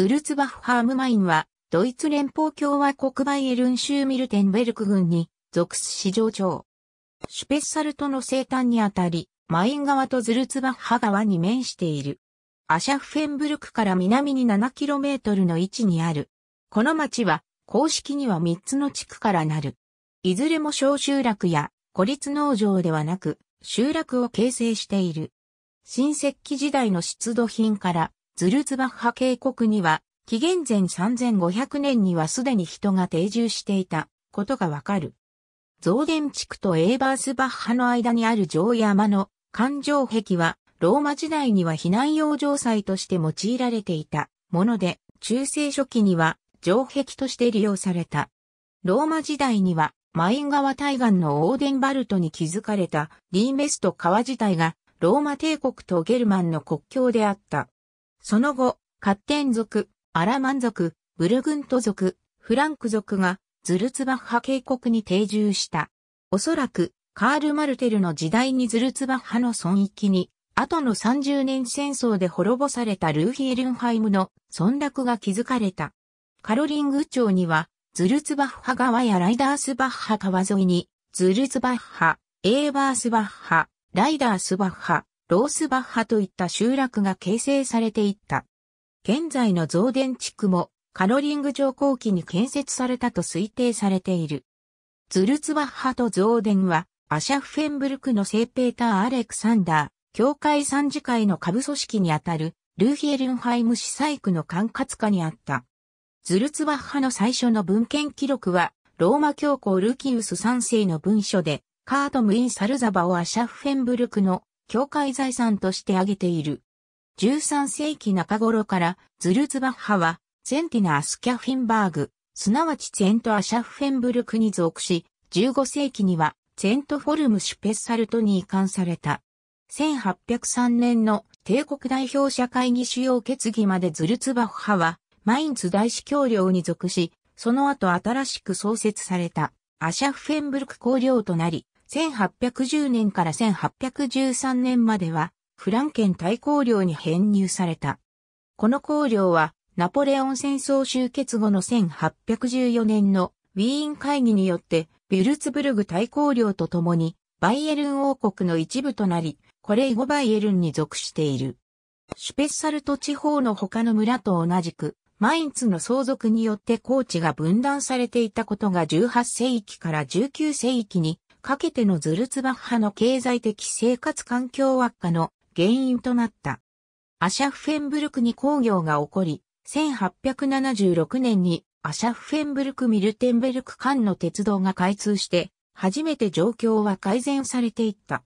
ズルツバフハームマインは、ドイツ連邦共和国バイエルン州ミルテンベルク軍に属す市場長。シュペッサルトの生誕にあたり、マイン川とズルツバッハ川に面している。アシャフフェンブルクから南に 7km の位置にある。この町は、公式には3つの地区からなる。いずれも小集落や孤立農場ではなく、集落を形成している。新石器時代の出土品から、ズルツバッハ渓谷には、紀元前3500年にはすでに人が定住していたことがわかる。増田地区とエーバースバッハの間にある城山の環状壁は、ローマ時代には避難用城塞として用いられていたもので、中世初期には城壁として利用された。ローマ時代には、マイン川対岸のオーデンバルトに築かれたリーメスト川自体がローマ帝国とゲルマンの国境であった。その後、カッテン族、アラマン族、ブルグント族、フランク族がズルツバッハ渓谷に定住した。おそらく、カール・マルテルの時代にズルツバッハの村域に、後の30年戦争で滅ぼされたルーヒールンハイムの村落が築かれた。カロリング町には、ズルツバッハ川やライダースバッハ川沿いに、ズルツバッハ、エーバースバッハ、ライダースバッハ、ロースバッハといった集落が形成されていった。現在の増電地区もカロリング上後期に建設されたと推定されている。ズルツバッハと増電はアシャフフェンブルクの聖ペーター・アレクサンダー、教会参事会の下部組織にあたるルーヒエルンハイム司祭区の管轄下にあった。ズルツバッハの最初の文献記録は、ローマ教皇ルキウス3世の文書で、カートムイン・サルザバをアシャフェンブルクの教会財産として挙げている。13世紀中頃からズルツバッハはセンティナースキャフィンバーグ、すなわちェントアシャフフェンブルクに属し、15世紀にはェントフォルムシュペッサルトに移管された。1803年の帝国代表者会議主要決議までズルツバッハはマインツ大司教領に属し、その後新しく創設されたアシャフェンブルク公領となり、1810年から1813年までは、フランケン大公領に編入された。この公領は、ナポレオン戦争終結後の1814年のウィーン会議によって、ビルツブルグ大公領と共に、バイエルン王国の一部となり、これ以後バイエルンに属している。シュペッサルト地方の他の村と同じく、マインツの相続によって高地が分断されていたことが18世紀から19世紀にかけてのズルツバッハの経済的生活環境悪化の原因となった。アシャフフェンブルクに工業が起こり、1876年にアシャフェンブルク・ミルテンベルク間の鉄道が開通して、初めて状況は改善されていった。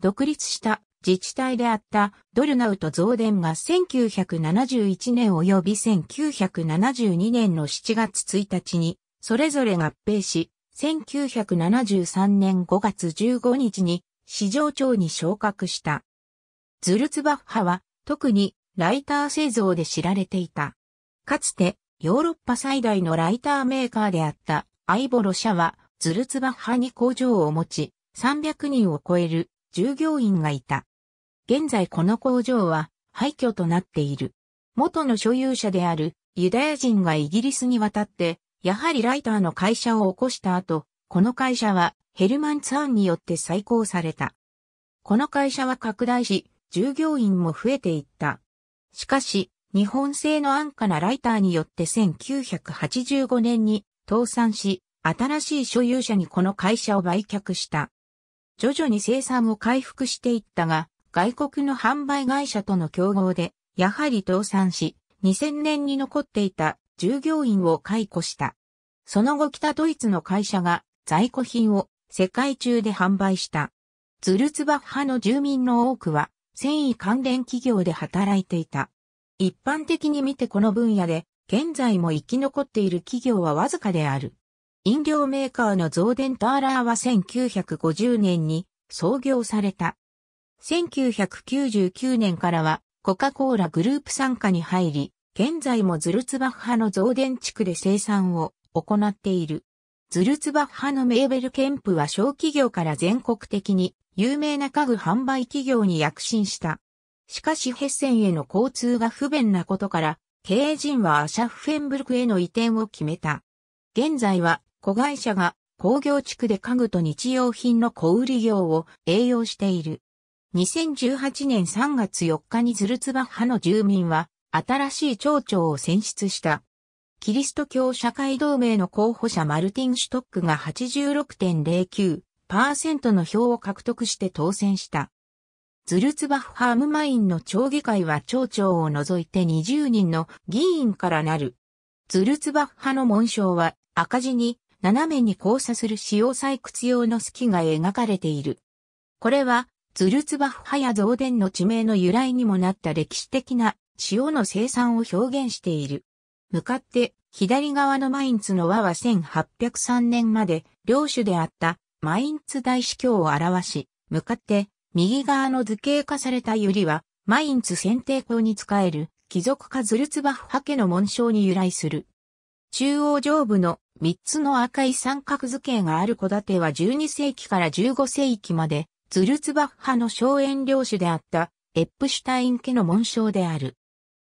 独立した自治体であったドルナウと増電が1971年及び1972年の7月1日にそれぞれ合併し、1973年5月15日に市場長に昇格した。ズルツバッハは特にライター製造で知られていた。かつてヨーロッパ最大のライターメーカーであったアイボロ社はズルツバッハに工場を持ち300人を超える従業員がいた。現在この工場は廃墟となっている。元の所有者であるユダヤ人がイギリスに渡ってやはりライターの会社を起こした後、この会社はヘルマンツァーンによって再興された。この会社は拡大し、従業員も増えていった。しかし、日本製の安価なライターによって1985年に倒産し、新しい所有者にこの会社を売却した。徐々に生産を回復していったが、外国の販売会社との競合で、やはり倒産し、2000年に残っていた従業員を解雇した。その後北ドイツの会社が在庫品を世界中で販売した。ズルツバッハの住民の多くは繊維関連企業で働いていた。一般的に見てこの分野で現在も生き残っている企業はわずかである。飲料メーカーの増電ターラーは1950年に創業された。1999年からはコカ・コーラグループ参加に入り、現在もズルツバッハの増電地区で生産を行っている。ズルツバッハのメーベルケンプは小企業から全国的に有名な家具販売企業に躍進した。しかしヘッセンへの交通が不便なことから、経営陣はアシャフフェンブルクへの移転を決めた。現在は子会社が工業地区で家具と日用品の小売業を営業している。2018年3月4日にズルツバッハの住民は新しい町長を選出した。キリスト教社会同盟の候補者マルティン・シュトックが86.09%の票を獲得して当選した。ズルツバフハームマインの町議会は町長を除いて20人の議員からなる。ズルツバフ派の紋章は赤字に斜めに交差する使用採掘用の隙が描かれている。これはズルツバフ派や増田の地名の由来にもなった歴史的な塩の生産を表現している。向かって左側のマインツの和は1803年まで領主であったマインツ大司教を表し、向かって右側の図形化された百合はマインツ選定校に使える貴族化ズルツバフハ家の紋章に由来する。中央上部の3つの赤い三角図形がある戸建ては12世紀から15世紀までズルツバッハの荘園領主であったエップシュタイン家の紋章である。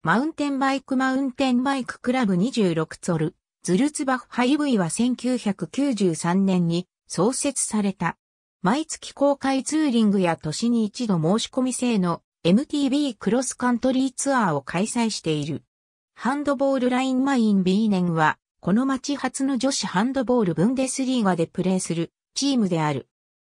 マウンテンバイクマウンテンバイククラブ26ツォル、ズルツバフハイブイは1993年に創設された。毎月公開ツーリングや年に一度申し込み制の MTB クロスカントリーツアーを開催している。ハンドボールラインマイン B 年は、この町初の女子ハンドボールブンデスリーガでプレーするチームである。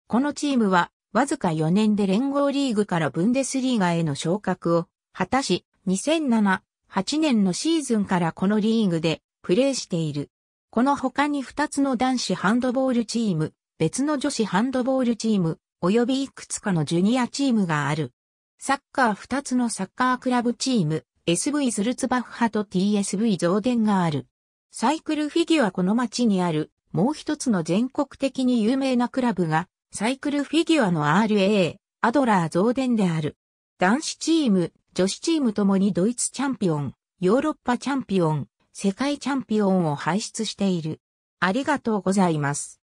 このチームは、わずか4年で連合リーグからブンデスリーガへの昇格を果たし、2007、8年のシーズンからこのリーグでプレーしている。この他に2つの男子ハンドボールチーム、別の女子ハンドボールチーム、及びいくつかのジュニアチームがある。サッカー2つのサッカークラブチーム、SV ズルツバッハと TSV 増電がある。サイクルフィギュアこの町にある、もう一つの全国的に有名なクラブが、サイクルフィギュアの RA、アドラー増電である。男子チーム、女子チームともにドイツチャンピオン、ヨーロッパチャンピオン、世界チャンピオンを輩出している。ありがとうございます。